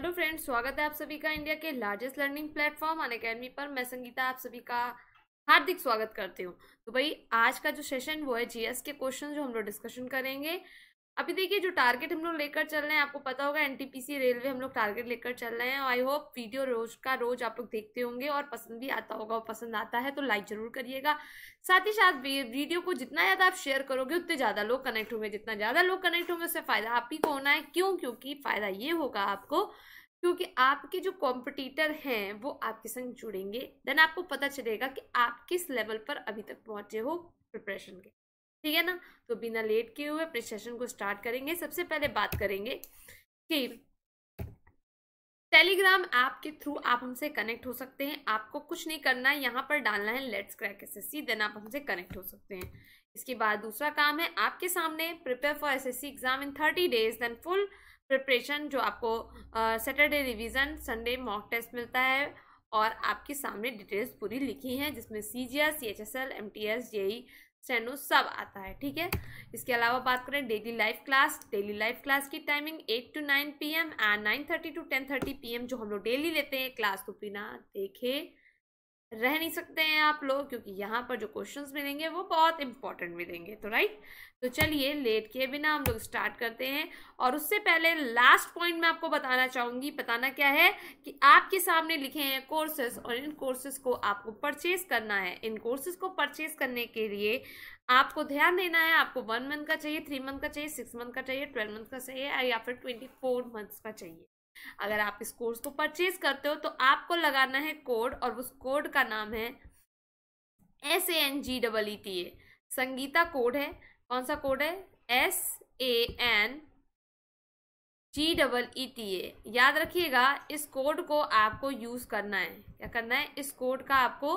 Hello friends स्वागत है आप सभी का इंडिया के largest learning platform Unacademy पर मैं संगीता आप सभी का हार्दिक स्वागत करती हूँ तो भाई आज का जो सेशन वो है जीएस के क्वेश्चन जो हम लोग डिस्कशन करेंगे अभी देखिए जो टारगेट हम लोग लेकर चल रहे हैं आपको पता होगा एनटीपीसी रेलवे हम लोग टारगेट लेकर चल रहे हैं और आई होप वीडियो रोज का रोज आप लोग देखते होंगे और पसंद भी आता होगा और पसंद आता है तो लाइक जरूर करिएगा साथ ही साथ वीडियो को जितना ज़्यादा आप शेयर करोगे उतने ज़्यादा लोग कनेक्ट होंगे जितना ज़्यादा लोग कनेक्ट होंगे उससे फ़ायदा आप ही को होना है क्यों क्योंकि फ़ायदा ये होगा आपको क्योंकि आपके जो कॉम्पिटिटर हैं वो आपके संग जुड़ेंगे देन आपको पता चलेगा कि आप किस लेवल पर अभी तक पहुंचे हो प्रिपरेशन के ठीक है ना तो बिना लेट किए हुए प्रिसेशन को स्टार्ट करेंगे सबसे पहले बात करेंगे कि टेलीग्राम ऐप के थ्रू आप हमसे कनेक्ट हो सकते हैं आपको कुछ नहीं करना है यहाँ पर डालना है let's crack S S C then आप हमसे कनेक्ट हो सकते हैं इसके बाद दूसरा काम है आपके सामने prepare for S S C exam in thirty days then full preparation जो आपको Saturday revision Sunday mock test मिलता है और आपके सामने डिटेल्स पूरी लिखी हैं जिसमें C G S C H S L M T S J E सब आता है ठीक है इसके अलावा बात करें daily live class daily live class की timing eight to nine P M and nine thirty to ten thirty P M जो हम लोग डेली लेते हैं क्लास तो बिना देखे रह नहीं सकते हैं आप लोग क्योंकि यहाँ पर जो क्वेश्चंस मिलेंगे वो बहुत इंपॉर्टेंट मिलेंगे तो राइट तो चलिए लेट के बिना हम लोग स्टार्ट करते हैं और उससे पहले लास्ट पॉइंट मैं आपको बताना चाहूँगी बताना क्या है कि आपके सामने लिखे हैं कोर्सेज और इन कोर्सेज को आपको परचेज करना है इन कोर्सेज को परचेज करने के लिए आपको ध्यान देना है आपको वन मंथ का चाहिए थ्री मंथ का चाहिए सिक्स मंथ का चाहिए ट्वेल्व मंथ का चाहिए या फिर ट्वेंटी फोर मंथ्स का चाहिए अगर आप इस कोर्स को परचेज करते हो तो आपको लगाना है कोड और उस कोड का नाम है S A N G double E T A Sangeeta code है कौन सा कोड है S A N G double E T A याद रखिएगा इस कोड को आपको यूज़ करना है क्या करना है इस कोड का आपको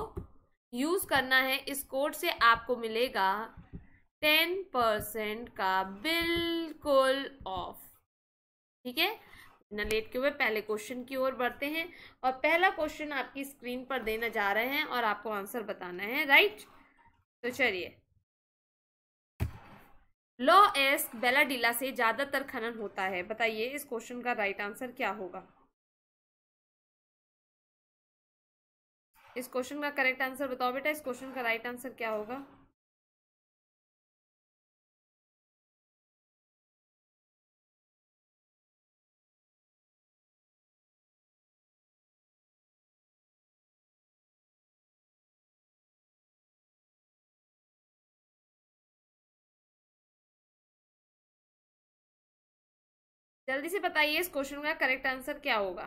यूज़ करना है इस कोड से आपको मिलेगा टेन परसेंट का बिल्कुल ऑफ ठीक है न के हुए पहले क्वेश्चन की ओर बढ़ते हैं और पहला क्वेश्चन आपकी स्क्रीन पर देना जा रहे हैं और आपको आंसर बताना है राइट तो चलिए लॉ एस्क बेलाडिला से ज़्यादातर खनन होता है बताइए इस क्वेश्चन का राइट आंसर क्या होगा इस क्वेश्चन का करेक्ट आंसर बताओ बेटा इस क्वेश्चन का राइट आंसर क्या होगा जल्दी से बताइए इस क्वेश्चन का करेक्ट आंसर क्या होगा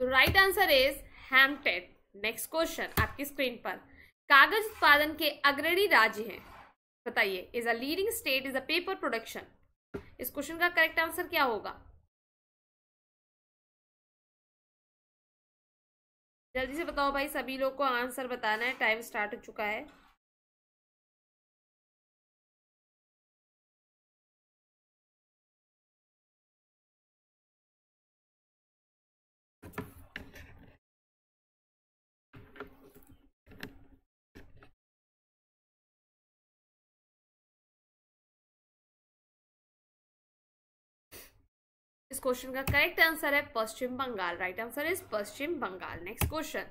तो राइट आंसर इज हैमटेड नेक्स्ट क्वेश्चन आपकी स्क्रीन पर कागज उत्पादन के अग्रणी राज्य हैं बताइए is a leading state is a paper production इस क्वेश्चन का करेक्ट आंसर क्या होगा जल्दी से बताओ भाई सभी लोग को आंसर बताना है टाइम स्टार्ट हो चुका है क्वेश्चन का करेक्ट आंसर है Paschim Bangal right answer is Paschim Bangal next question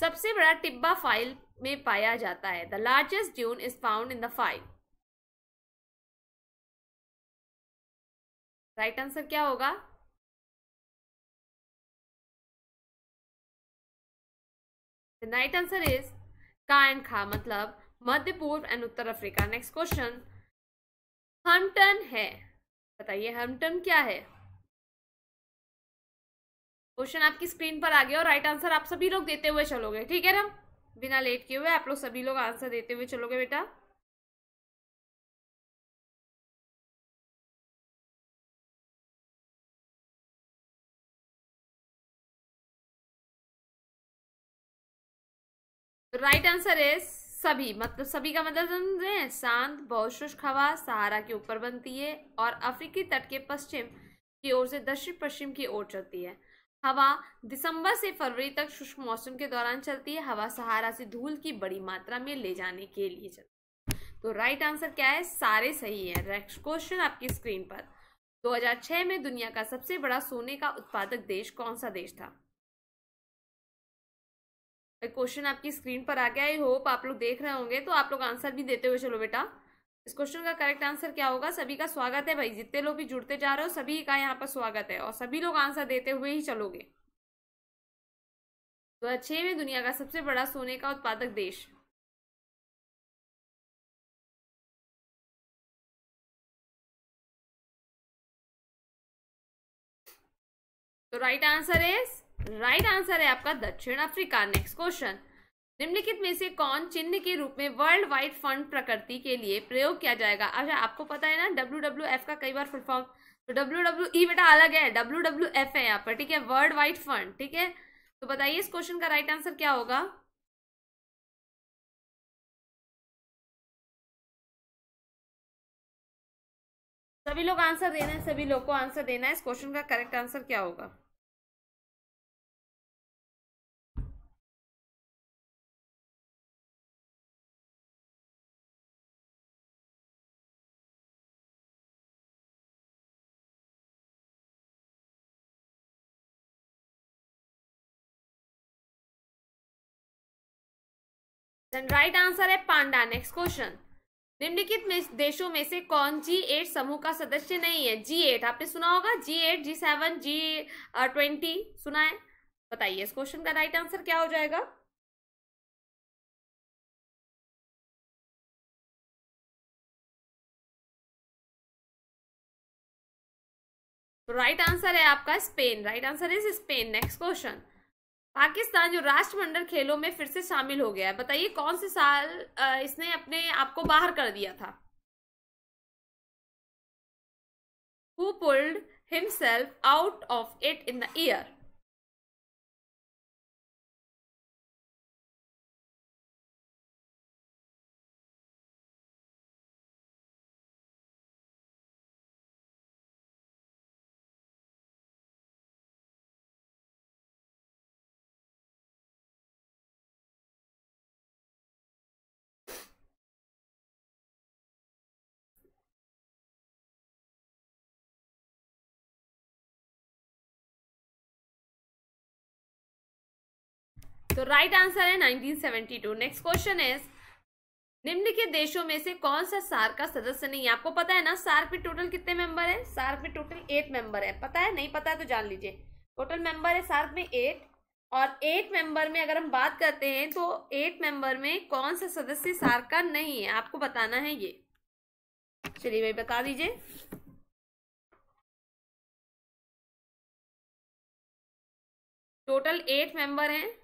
सबसे बड़ा टिब्बा फाइल में पाया जाता है the largest dune is found in the file right answer क्या होगा राइट आंसर इज का एंड खा मतलब मध्य पूर्व एंड उत्तर अफ्रीका नेक्स्ट क्वेश्चन हमटन है बताइए हमटन क्या है क्वेश्चन आपकी स्क्रीन पर आ गया और राइट आंसर आप सभी लोग देते हुए चलोगे ठीक है ना बिना लेट किए हुए आप लोग सभी लोग आंसर देते हुए चलोगे बेटा राइट आंसर है सभी मतलब सभी का मतलब शांत बहुत शुष्क हवा सहारा के ऊपर बनती है और अफ्रीकी तट के पश्चिम की ओर से दक्षिण पश्चिम की ओर चलती है हवा दिसंबर से फरवरी तक शुष्क मौसम के दौरान चलती है हवा सहारा से धूल की बड़ी मात्रा में ले जाने के लिए चलती है तो राइट आंसर क्या है सारे सही है नेक्स्ट क्वेश्चन आपकी स्क्रीन पर 2006 में दुनिया का सबसे बड़ा सोने का उत्पादक देश कौन सा देश था क्वेश्चन आपकी स्क्रीन पर आ गया आई होप आप लोग देख रहे होंगे तो आप लोग आंसर भी देते हुए चलो बेटा इस क्वेश्चन का करेक्ट आंसर क्या होगा सभी का स्वागत है भाई जितने लोग भी जुड़ते जा रहे हो सभी का यहाँ पर स्वागत है और सभी लोग आंसर देते हुए ही चलोगे तो अच्छे में दुनिया का सबसे बड़ा सोने का उत्पादक देश तो right answer is right answer है आपका दक्षिण अफ्रीका नेक्स्ट क्वेश्चन निम्नलिखित में से कौन चिन्ह के रूप में वर्ल्ड वाइड फंड प्रकृति के लिए प्रयोग किया जाएगा अच्छा आपको पता है ना डब्ल्यू डब्ल्यू एफ का कई बार फुल फॉर्म तो डब्ल्यू डब्ल्यू ई बेटा अलग है डब्ल्यू डब्ल्यू एफ है यहाँ पर ठीक है वर्ल्ड वाइड फंड ठीक है तो बताइए इस क्वेश्चन का राइट आंसर क्या होगा सभी लोग आंसर देना है सभी लोग को आंसर देना है इस क्वेश्चन का करेक्ट आंसर क्या होगा देन राइट आंसर है पांडा नेक्स्ट क्वेश्चन निम्नलिखित में देशों में से कौन जी एट समूह का सदस्य नहीं है जी एट आपने सुना होगा G eight G seven G twenty सुना है बताइए इस क्वेश्चन का राइट आंसर क्या हो जाएगा तो राइट आंसर है आपका Spain right answer is Spain next question Pakistan जो राष्ट्रमंडल खेलों में फिर से शामिल हो गया है बताइए कौन से साल इसने अपने आप को बाहर कर दिया था who pulled himself out of it in the year तो राइट आंसर है 1972 नेक्स्ट क्वेश्चन इज निम्नलिखित देशों में से कौन सा सार्क का सदस्य नहीं है आपको पता है ना सार्क में टोटल कितने मेंबर है सार्क में टोटल एट मेंबर है पता है नहीं पता है तो जान लीजिए टोटल मेंबर है सार्क में एट और एट मेंबर में अगर हम बात करते हैं तो एट मेंबर में कौन सा सदस्य सार्क का नहीं है आपको बताना है ये चलिए भाई बता दीजिए टोटल एट मेंबर हैं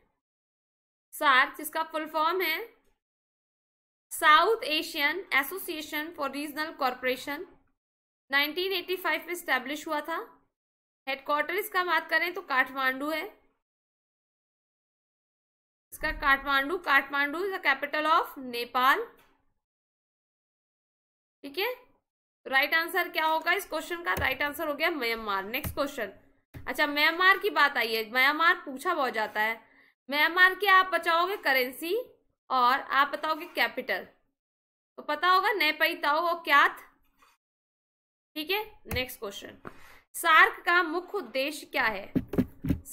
सार्क जिसका फुल फॉर्म है South Asian Association for Regional Corporation 1985 में स्टैब्लिश हुआ था हेडक्वार्टर इसका बात करें तो काठमांडू है इसका Kathmandu Kathmandu is the capital of Nepal ठीक है राइट आंसर क्या होगा इस क्वेश्चन का राइट आंसर हो गया म्यांमार नेक्स्ट क्वेश्चन अच्छा म्यांमार की बात आई है म्यांमार पूछा बहुत जाता है मैं मान के आप बचाओगे करेंसी और आप बताओगे कैपिटल तो पता होगा नए पैताओ और क्या ठीक है नेक्स्ट क्वेश्चन सार्क का मुख्य उद्देश्य क्या है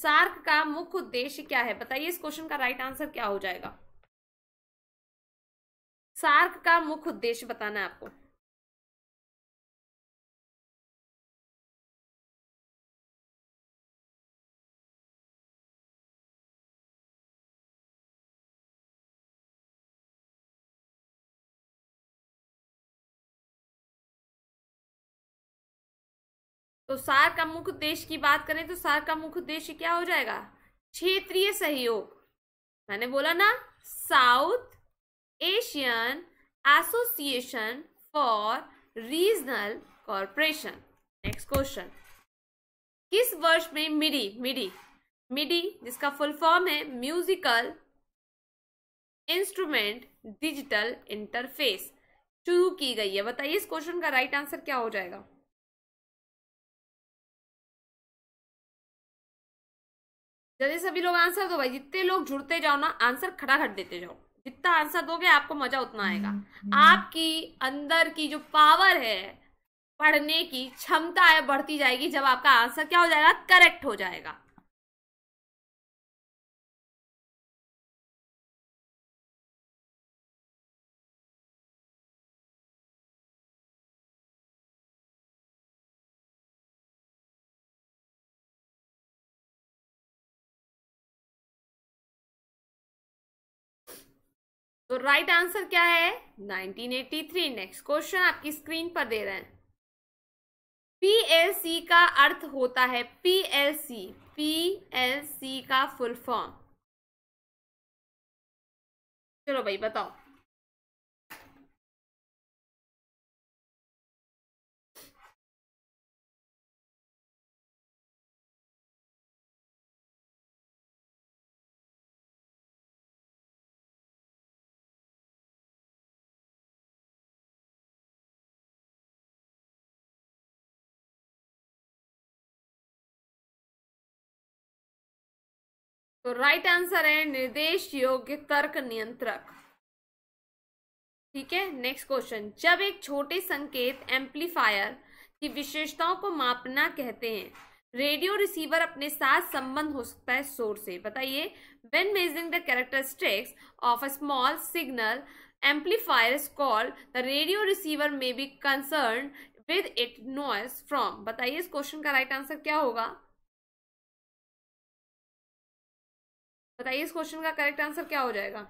सार्क का मुख्य उद्देश्य क्या है बताइए इस क्वेश्चन का राइट आंसर क्या हो जाएगा सार्क का मुख्य उद्देश्य बताना है आपको तो सार का मुख्य उद्देश्य की बात करें तो सार का मुख्य उद्देश्य क्या हो जाएगा क्षेत्रीय सहयोग मैंने बोला ना South Asian Association for Regional Corporation next question किस वर्ष में मिडी मिडी मिडी जिसका फुल फॉर्म है म्यूजिकल इंस्ट्रूमेंट डिजिटल इंटरफेस शुरू की गई है बताइए इस क्वेश्चन का राइट आंसर क्या हो जाएगा चलिए सभी लोग आंसर दो भाई जितने लोग जुड़ते जाओ ना आंसर खटाखट देते जाओ जितना आंसर दोगे आपको मजा उतना हम्म, आएगा हम्म, हम्म। आपकी अंदर की जो पावर है पढ़ने की क्षमता है बढ़ती जाएगी जब आपका आंसर क्या हो जाएगा करेक्ट हो जाएगा तो राइट right आंसर क्या है 1983 नेक्स्ट क्वेश्चन आपकी स्क्रीन पर दे रहे हैं PLC का अर्थ होता है PLC PLC का फुल फॉर्म चलो भाई बताओ तो राइट आंसर है निर्देश योग्य तर्क नियंत्रक ठीक है नेक्स्ट क्वेश्चन जब एक छोटे संकेत एम्पलीफायर की विशेषताओं को मापना कहते हैं रेडियो रिसीवर अपने साथ संबंध हो सकता है सोर्स से बताइए when measuring the characteristics of a small signal amplifier is the radio receiver में be concern with it noise from बताइए इस क्वेश्चन का राइट right आंसर क्या होगा बताइए इस क्वेश्चन का करेक्ट आंसर क्या हो जाएगा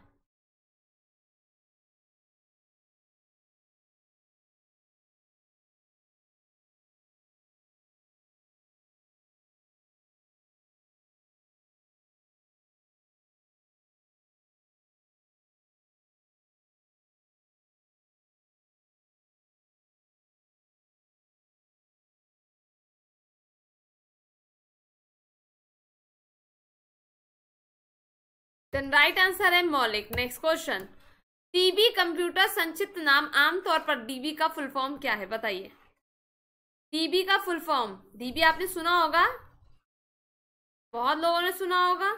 देन राइट आंसर है मौलिक नेक्स्ट क्वेश्चन डीबी कंप्यूटर संक्षिप्त नाम आमतौर पर डीबी का फुल फॉर्म क्या है बताइए डीबी का फुल फॉर्म डीबी आपने सुना होगा बहुत लोगों ने सुना होगा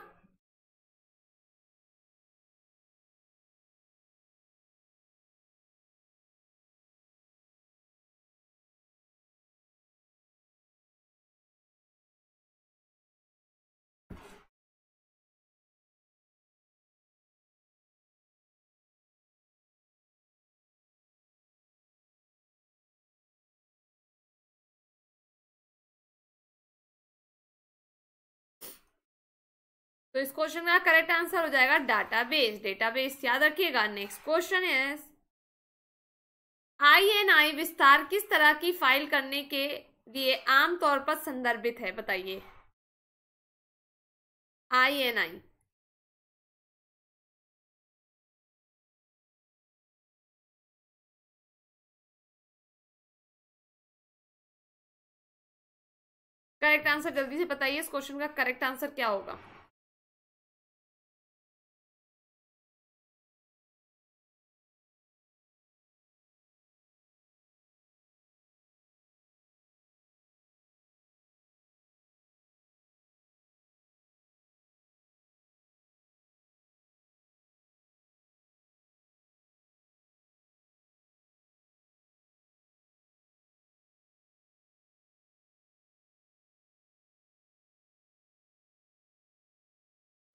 तो इस क्वेश्चन का करेक्ट आंसर हो जाएगा डाटाबेस डेटाबेस याद रखिएगा नेक्स्ट क्वेश्चन इज आईएनआई विस्तार किस तरह की फाइल करने के लिए आमतौर पर संदर्भित है बताइए आईएनआई करेक्ट आंसर जल्दी से बताइए इस क्वेश्चन का करेक्ट आंसर क्या होगा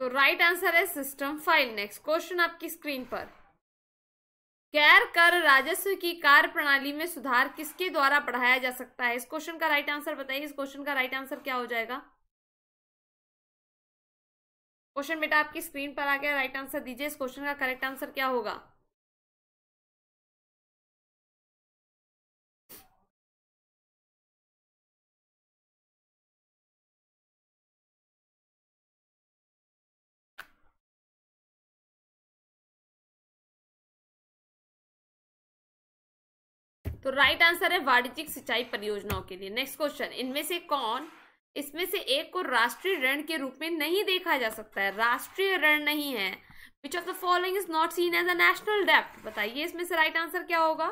तो राइट आंसर है सिस्टम फाइल नेक्स्ट क्वेश्चन आपकी स्क्रीन पर गैर कर राजस्व की कार्य प्रणाली में सुधार किसके द्वारा बढ़ाया जा सकता है इस क्वेश्चन का राइट आंसर बताइए इस क्वेश्चन का राइट आंसर क्या हो जाएगा क्वेश्चन बेटा आपकी स्क्रीन पर आ गया राइट आंसर दीजिए इस क्वेश्चन का करेक्ट आंसर क्या होगा तो राइट आंसर है वाणिज्यिक सिंचाई परियोजनाओं के लिए नेक्स्ट क्वेश्चन इनमें से कौन इसमें से एक को राष्ट्रीय ऋण के रूप में नहीं देखा जा सकता है राष्ट्रीय ऋण नहीं है which of the following is not seen as a national डेप्ट बताइए इसमें से राइट आंसर क्या होगा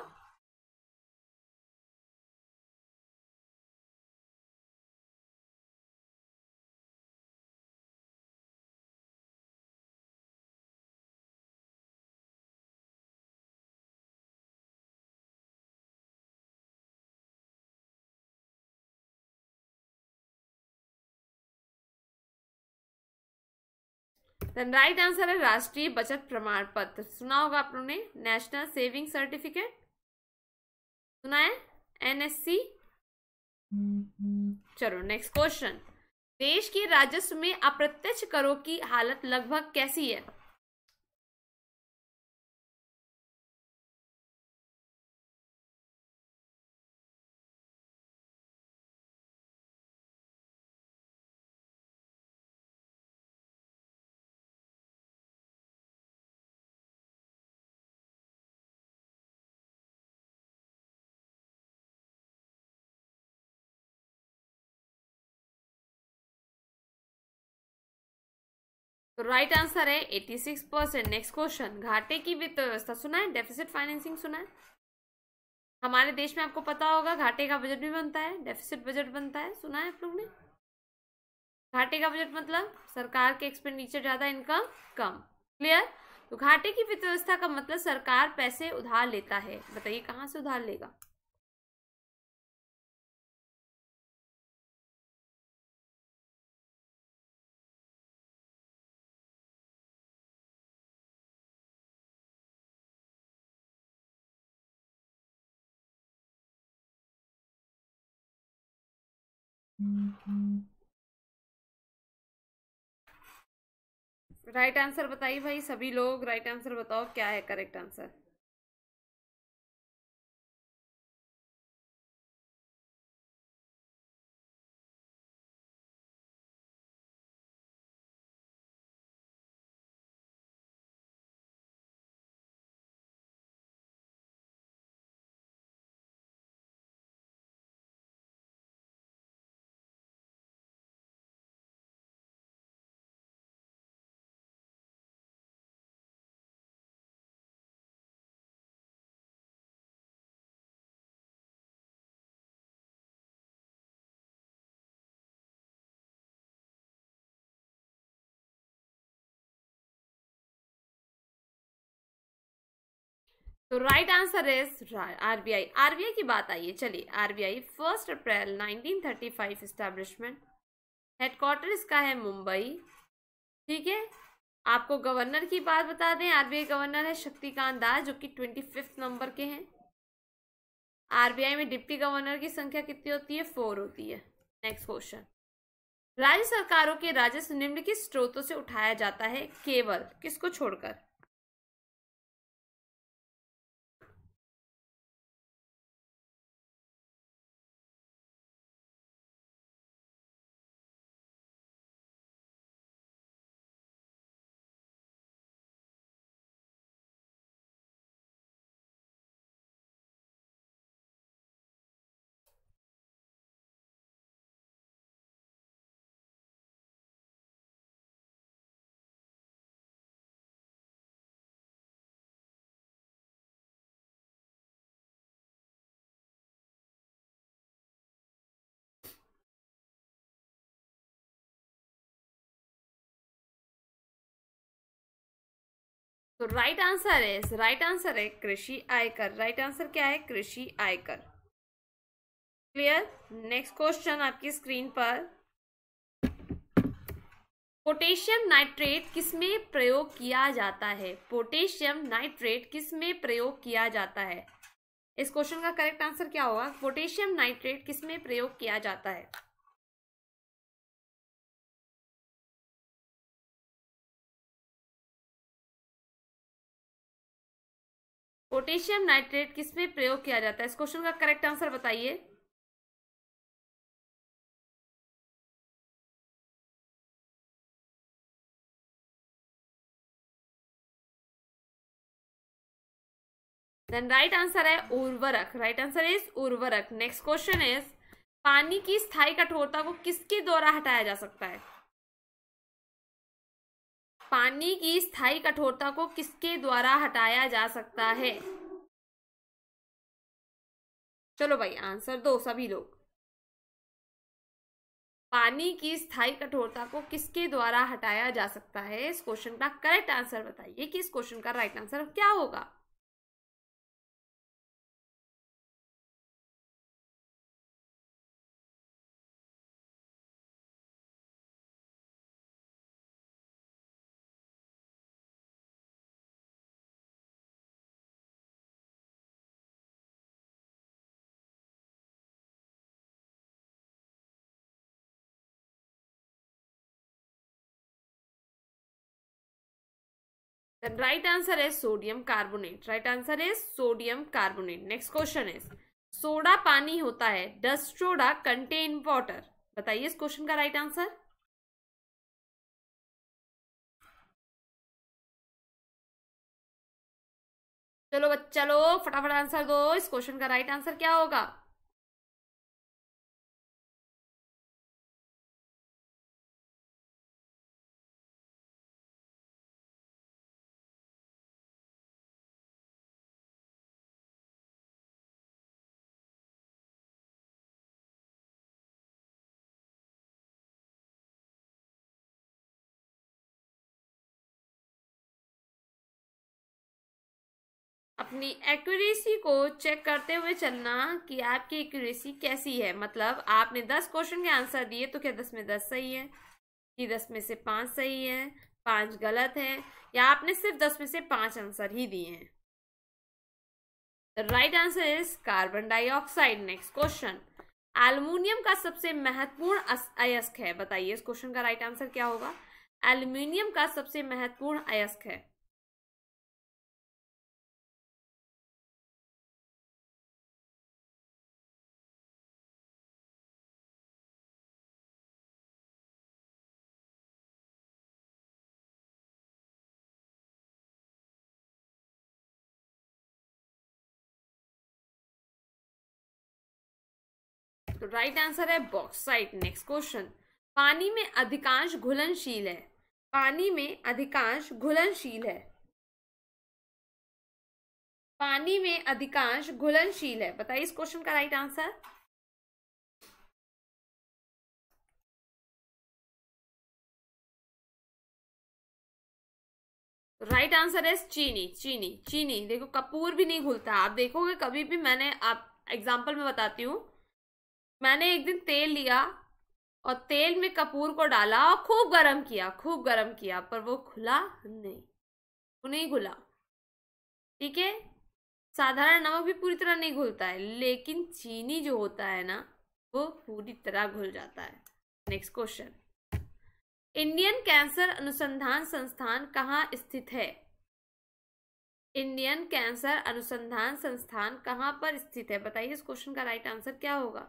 राइट आंसर है राष्ट्रीय बचत प्रमाण पत्र सुना होगा आप लोगों ने नेशनल सेविंग सर्टिफिकेट सुना है एनएससी चलो नेक्स्ट क्वेश्चन देश के राजस्व में अप्रत्यक्ष करों की हालत लगभग कैसी है तो राइट आंसर है eighty six percent next question घाटे की वित्त व्यवस्था सुना है डेफिसिट फाइनेंसिंग सुना है हमारे देश में आपको पता होगा घाटे का बजट भी बनता है डेफिसिट बजट बनता है सुना है आप लोगों ने घाटे का बजट मतलब सरकार के एक्सपेंडिचर ज़्यादा इनकम कम क्लियर तो घाटे की वित्त व्यवस्था का मतलब सरकार पैसे उधार लेता है बताइए कहाँ से उधार लेगा राइट आंसर बताइए भाई सभी लोग राइट आंसर बताओ क्या है करेक्ट आंसर तो right answer is RBI RBI की बात आइए चलिए RBI first April 1935 establishment headquarter इसका है मुंबई ठीक है आपको गवर्नर की बात बता दें आरबीआई गवर्नर है शक्तिकांत दास जो कि ट्वेंटी फिफ्थ नंबर के हैं आरबीआई में डिप्टी गवर्नर की संख्या कितनी होती है फोर होती है नेक्स्ट क्वेश्चन राज्य सरकारों के राजस्व निम्न के स्रोतों से उठाया जाता है केवल किसको छोड़कर तो राइट आंसर है राइट आंसर है कृषि आयकर राइट आंसर क्या है कृषि आयकर क्लियर नेक्स्ट क्वेश्चन आपकी स्क्रीन पर पोटेशियम नाइट्रेट किसमें प्रयोग किया जाता है पोटेशियम नाइट्रेट किसमें प्रयोग किया जाता है इस क्वेश्चन का करेक्ट आंसर क्या होगा पोटेशियम नाइट्रेट किसमें प्रयोग किया जाता है पोटेशियम नाइट्रेट किसमें प्रयोग किया जाता है इस क्वेश्चन का करेक्ट आंसर बताइए देन राइट आंसर है उर्वरक राइट आंसर इज उर्वरक नेक्स्ट क्वेश्चन इज पानी की स्थायी कठोरता को किसके द्वारा हटाया जा सकता है पानी की स्थायी कठोरता को किसके द्वारा हटाया जा सकता है चलो भाई आंसर दो सभी लोग पानी की स्थायी कठोरता को किसके द्वारा हटाया जा सकता है इस क्वेश्चन का करेक्ट आंसर बताइए कि इस क्वेश्चन का राइट आंसर क्या होगा right answer is sodium carbonate right answer is sodium carbonate next question is soda पानी होता है डस सोडा कंटेन वाटर बताइए इस क्वेश्चन का राइट आंसर चलो चलो फटाफट आंसर दो इस क्वेश्चन का राइट आंसर क्या होगा अपनी एक्यूरेसी को चेक करते हुए चलना कि आपकी एक्यूरेसी कैसी है मतलब आपने दस क्वेश्चन के आंसर दिए तो क्या दस में दस सही है कि दस में से पाँच सही है पाँच गलत है या आपने सिर्फ दस में से पाँच आंसर ही दिए हैं right answer is carbon dioxide next question aluminium का सबसे महत्वपूर्ण अयस्क है बताइए इस क्वेश्चन का राइट right आंसर क्या होगा एल्यूमिनियम का सबसे महत्वपूर्ण अयस्क है तो राइट आंसर है बॉक्साइट नेक्स्ट क्वेश्चन पानी में अधिकांश घुलनशील है पानी में अधिकांश घुलनशील है पानी में अधिकांश घुलनशील है बताइए इस क्वेश्चन का राइट आंसर राइट आंसर है चीनी चीनी चीनी देखो कपूर भी नहीं घुलता आप देखोगे कभी भी मैंने आप एग्जाम्पल में बताती हूँ मैंने एक दिन तेल लिया और तेल में कपूर को डाला और खूब गर्म किया खूब गर्म किया पर वो खुला नहीं वो नहीं घुला ठीक है साधारण नमक भी पूरी तरह नहीं घुलता है लेकिन चीनी जो होता है ना वो पूरी तरह घुल जाता है नेक्स्ट क्वेश्चन इंडियन कैंसर अनुसंधान संस्थान कहाँ स्थित है इंडियन कैंसर अनुसंधान संस्थान कहाँ पर स्थित है बताइए इस क्वेश्चन का राइट आंसर क्या होगा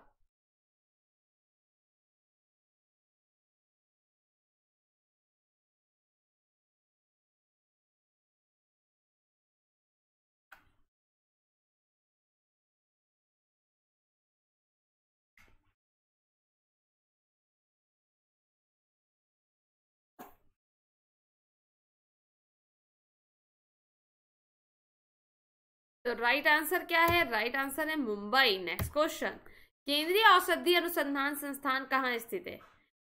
तो राइट आंसर क्या है राइट आंसर है मुंबई नेक्स्ट क्वेश्चन केंद्रीय औषधि अनुसंधान संस्थान कहाँ स्थित है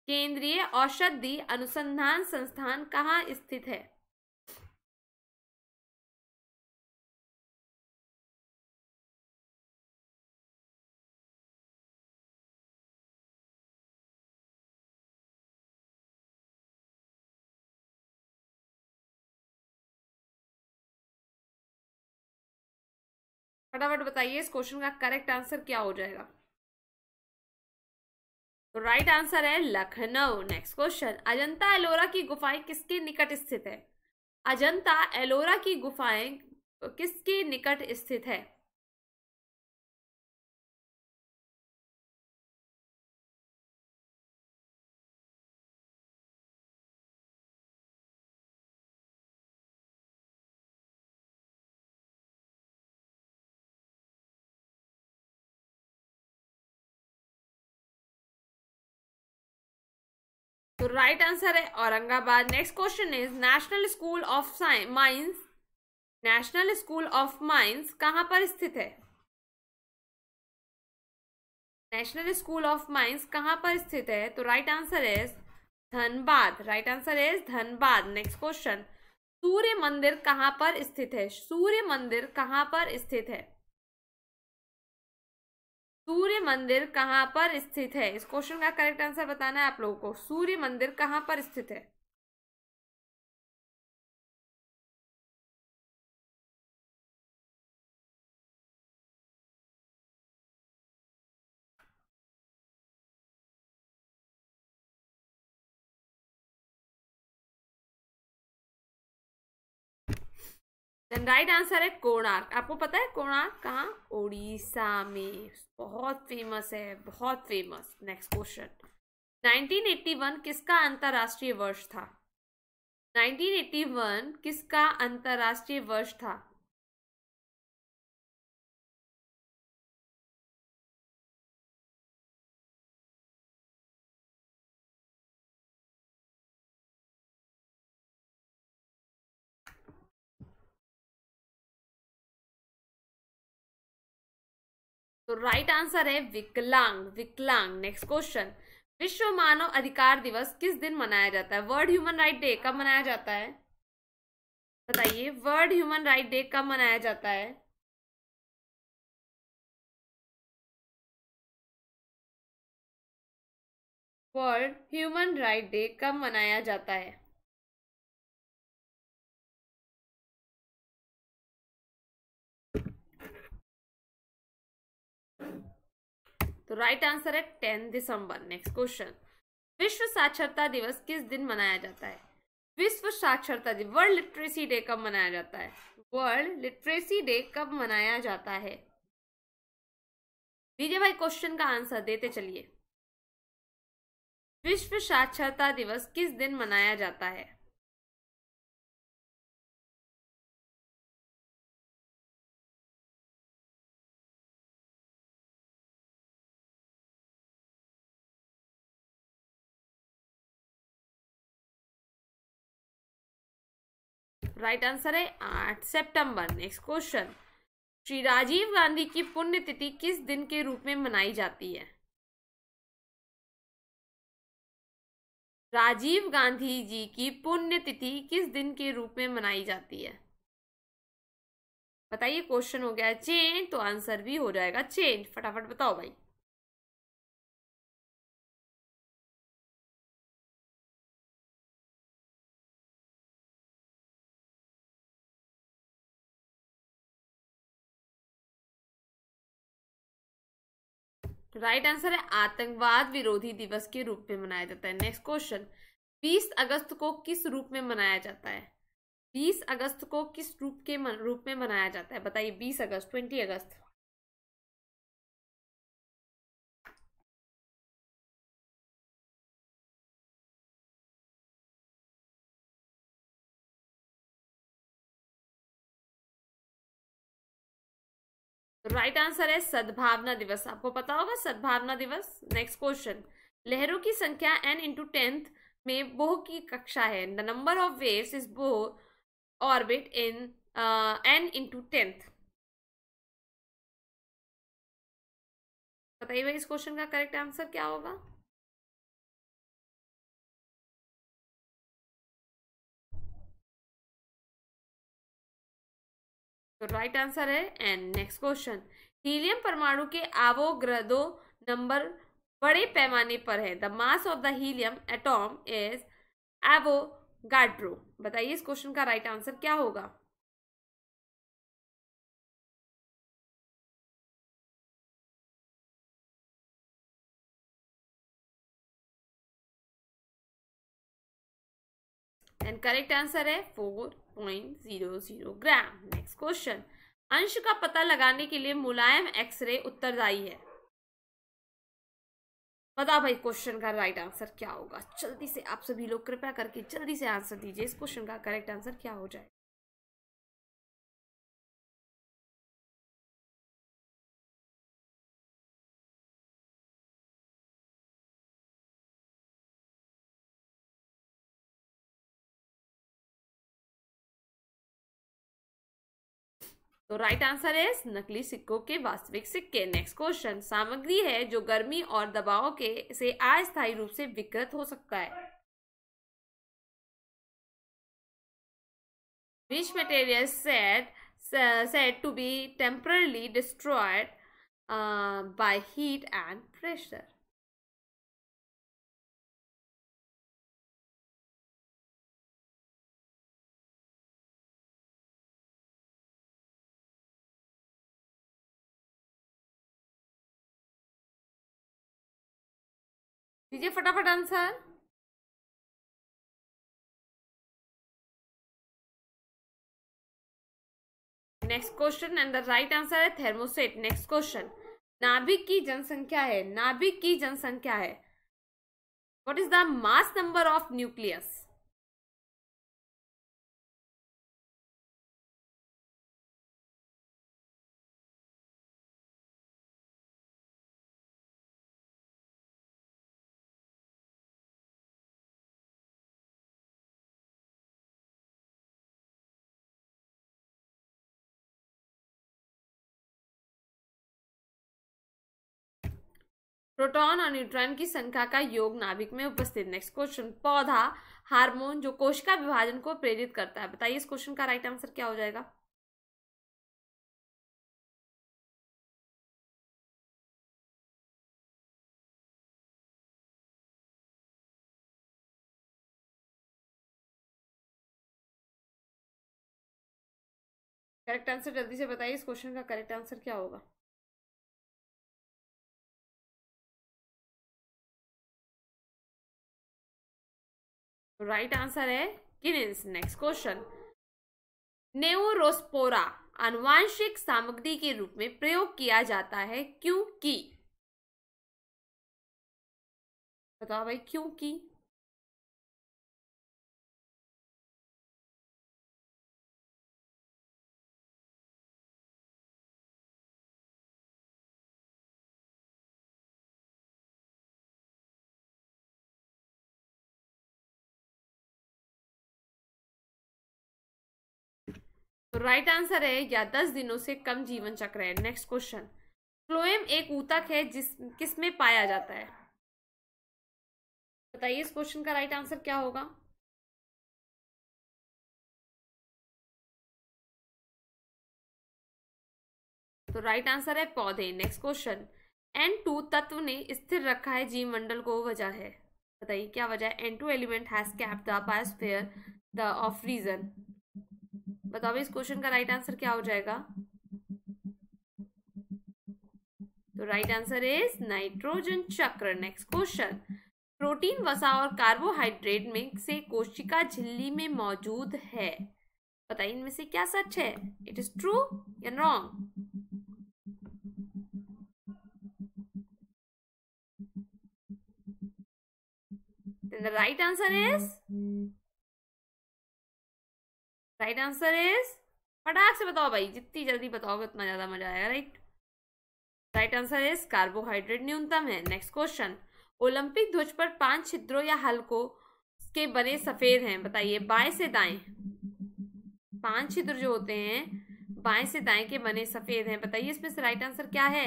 केंद्रीय औषधि अनुसंधान संस्थान कहाँ स्थित है फटाफट बताइए इस क्वेश्चन का करेक्ट आंसर क्या हो जाएगा तो राइट आंसर है लखनऊ नेक्स्ट क्वेश्चन अजंता एलोरा की गुफाएं किसके निकट स्थित है अजंता एलोरा की गुफाएं किसके निकट स्थित है तो राइट आंसर है Aurangabad next question is national school of science mines national school of mines कहाँ पर स्थित है नेशनल स्कूल ऑफ माइंस कहाँ पर स्थित है तो right answer is Dhanbad right answer is Dhanbad next question सूर्य मंदिर कहाँ पर स्थित है सूर्य मंदिर कहाँ पर स्थित है सूर्य मंदिर कहाँ पर स्थित है इस क्वेश्चन का करेक्ट आंसर बताना है आप लोगों को सूर्य मंदिर कहाँ पर स्थित है देन राइट आंसर है कोणार्क आपको पता है कोणार्क कहाँ ओडिशा में बहुत फेमस है बहुत फेमस नेक्स्ट क्वेश्चन 1981 किसका अंतर्राष्ट्रीय वर्ष था 1981 किसका अंतर्राष्ट्रीय वर्ष था तो राइट आंसर है विकलांग विकलांग नेक्स्ट क्वेश्चन विश्व मानव अधिकार दिवस किस दिन मनाया जाता है वर्ल्ड ह्यूमन राइट डे कब मनाया जाता है बताइए वर्ल्ड ह्यूमन राइट डे कब मनाया जाता है वर्ल्ड ह्यूमन राइट डे कब मनाया जाता है तो राइट आंसर है टेन दिसंबर नेक्स्ट क्वेश्चन विश्व साक्षरता दिवस किस दिन मनाया जाता है विश्व साक्षरता दिवस वर्ल्ड लिटरेसी डे कब मनाया जाता है वर्ल्ड लिटरेसी डे कब मनाया जाता है विजय भाई क्वेश्चन का आंसर देते चलिए विश्व साक्षरता दिवस किस दिन मनाया जाता है राइट आंसर है आठ सितंबर नेक्स्ट क्वेश्चन श्री राजीव गांधी की पुण्यतिथि किस दिन के रूप में मनाई जाती है राजीव गांधी जी की पुण्यतिथि किस दिन के रूप में मनाई जाती है बताइए क्वेश्चन हो गया चेंज तो आंसर भी हो जाएगा चेंज फटाफट बताओ भाई राइट आंसर है आतंकवाद विरोधी दिवस के रूप में मनाया जाता है नेक्स्ट क्वेश्चन 20 अगस्त को किस रूप में मनाया जाता है 20 अगस्त को किस रूप के रूप में मनाया जाता है बताइए 20 अगस्त 20 अगस्त राइट आंसर है सद्भावना दिवस आपको पता होगा सद्भावना दिवस नेक्स्ट क्वेश्चन लहरों की संख्या एन इंटू टेंथ में बोह की कक्षा है the number of waves is Bohr orbit in n into tenth बताइए भाई इस क्वेश्चन का करेक्ट आंसर क्या होगा तो राइट आंसर है एंड नेक्स्ट क्वेश्चन हीलियम परमाणु के आवोग्रदो नंबर बड़े पैमाने पर है the mass of the helium atom is गाड्रो बताइए इस क्वेश्चन का राइट आंसर क्या होगा करेक्ट आंसर है four point zero zero gram next question अंश का पता लगाने के लिए मुलायम एक्सरे उत्तरदायी है बता भाई क्वेश्चन का राइट आंसर क्या होगा जल्दी से आप सभी लोग कृपया करके जल्दी से आंसर दीजिए इस क्वेश्चन का करेक्ट आंसर क्या हो जाए तो राइट आंसर है नकली सिक्कों के वास्तविक सिक्के नेक्स्ट क्वेश्चन सामग्री है जो गर्मी और दबाव के से अस्थायी रूप से विकृत हो सकता है which material set set to be temporarily destroyed by heat and pressure दीजिए फटाफट answer next question and the right answer है थर्मोसेट नेक्स्ट क्वेश्चन नाभिक की जनसंख्या है नाभिक की जनसंख्या है what is the mass number of nucleus proton और न्यूट्रॉन की संख्या का योग नाभिक में उपस्थित नेक्स्ट क्वेश्चन पौधा हार्मोन जो कोशिका विभाजन को प्रेरित करता है बताइए इस क्वेश्चन का राइट आंसर क्या हो जाएगा करेक्ट आंसर जल्दी से बताइए इस क्वेश्चन का करेक्ट आंसर क्या होगा राइट आंसर है गिनेंस नेक्स्ट क्वेश्चन नेओरोस्पोरा अनुवांशिक सामग्री के रूप में प्रयोग किया जाता है क्योंकि बताओ भाई क्योंकि तो राइट आंसर है या दस दिनों से कम जीवन चक्र है नेक्स्ट क्वेश्चन फ्लोएम एक ऊतक है जिस किसमें पाया जाता है बताइए इस क्वेश्चन का राइट आंसर क्या होगा तो राइट आंसर है पौधे नेक्स्ट क्वेश्चन एन टू तत्व ने स्थिर रखा है जीव मंडल को वजह है बताइए क्या वजह n two element has kept the the of reason बताओ इस क्वेश्चन का राइट आंसर क्या हो जाएगा तो राइट आंसर इज नाइट्रोजन चक्र नेक्स्ट क्वेश्चन प्रोटीन वसा और कार्बोहाइड्रेट में से कोशिका झिल्ली में मौजूद है बताइए इनमें से क्या सच है इट इज ट्रू या wrong right answer is right answer is फटाक से बताओ भाई जितनी जल्दी बताओगे उतना ज़्यादा मजा आएगा right right answer is carbohydrate न्यूनतम है नेक्स्ट क्वेश्चन ओलंपिक ध्वज पर पांच छिद्रों या हलकों के बने सफ़ेद हैं बताइए बाएं से दाएं पांच छिद्र जो होते हैं बाएं से दाएं के बने सफ़ेद हैं बताइए इसमें से राइट आंसर क्या है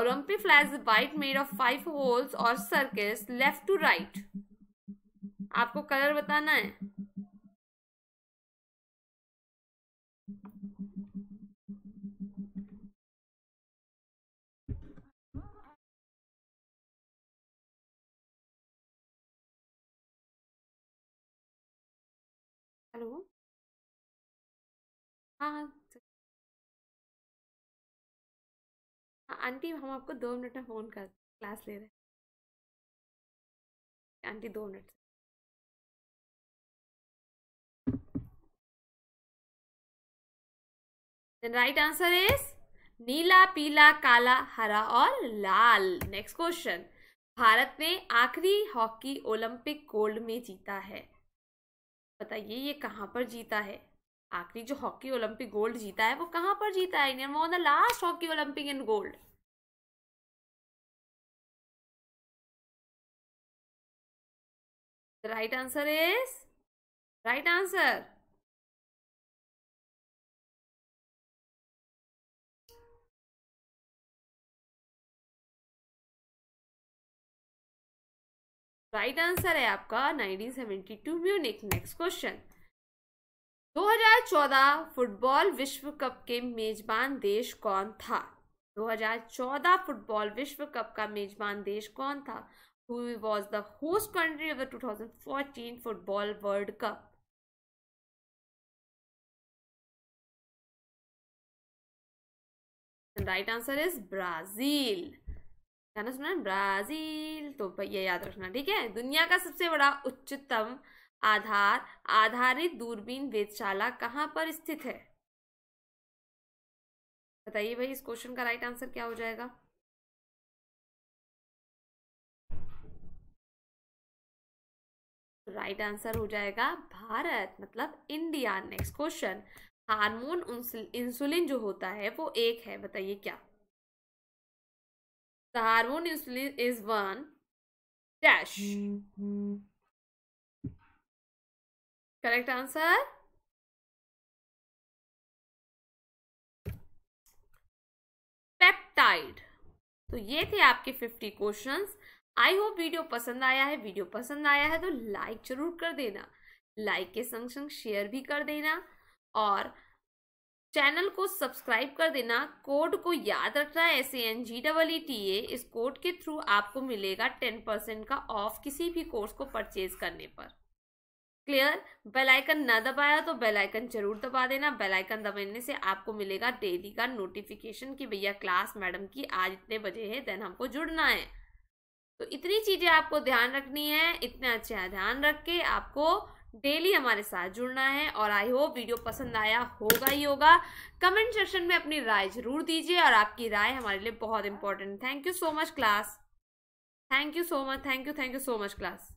Olympic flag white made of five holes और सर्कल्स लेफ्ट टू राइट आपको कलर बताना है हेलो हाँ हाँ, हाँ आंटी हम आपको दो मिनट में फ़ोन कर क्लास ले रहे हैं आंटी दो मिनट राइट आंसर इज नीला पीला काला हरा और लाल नेक्स्ट क्वेश्चन भारत ने आखिरी हॉकी ओलंपिक गोल्ड में जीता है बताइए ये कहाँ पर जीता है आखिरी जो हॉकी ओलंपिक गोल्ड जीता है वो कहाँ पर जीता है Indian won the last hockey Olympic in gold right answer is right answer right answer है आपका 1972 म्यूनिक नेक्स्ट क्वेश्चन 2014 फुटबॉल विश्व कप के मेजबान देश कौन था 2014 फुटबॉल विश्व कप का मेजबान देश कौन था who was the host country of the 2014 football world cup right answer is Brazil गाना सुना है ब्राज़ील तो ये याद रखना ठीक है दुनिया का सबसे बड़ा उच्चतम आधार आधारित दूरबीन वेदशाला कहाँ पर स्थित है बताइए भाई इस क्वेश्चन का राइट आंसर क्या हो जाएगा राइट आंसर हो जाएगा भारत मतलब India next question hormone insulin जो होता है वो एक है बताइए क्या The insulin is one dash. Mm-hmm. Correct answer. Peptide तो ये थे आपके 50 क्वेश्चंस आई होप वीडियो पसंद आया है वीडियो पसंद आया है तो लाइक जरूर कर देना लाइक के संग संग शेयर भी कर देना और चैनल को सब्सक्राइब कर देना कोड को याद रखना S A N G double E T A इस कोड के थ्रू आपको मिलेगा टेन परसेंट का ऑफ किसी भी कोर्स को परचेज करने पर क्लियर बेल आइकन ना दबाया तो बेल आइकन जरूर दबा देना बेल आइकन दबाने से आपको मिलेगा डेली का नोटिफिकेशन कि भैया क्लास मैडम की आज इतने बजे है देन हमको जुड़ना है तो इतनी चीज़ें आपको ध्यान रखनी है इतना अच्छा ध्यान रख के आपको डेली हमारे साथ जुड़ना है और आई होप वीडियो पसंद आया होगा ही होगा कमेंट सेक्शन में अपनी राय जरूर दीजिए और आपकी राय हमारे लिए बहुत important thank you so much class thank you so much thank you thank you so much class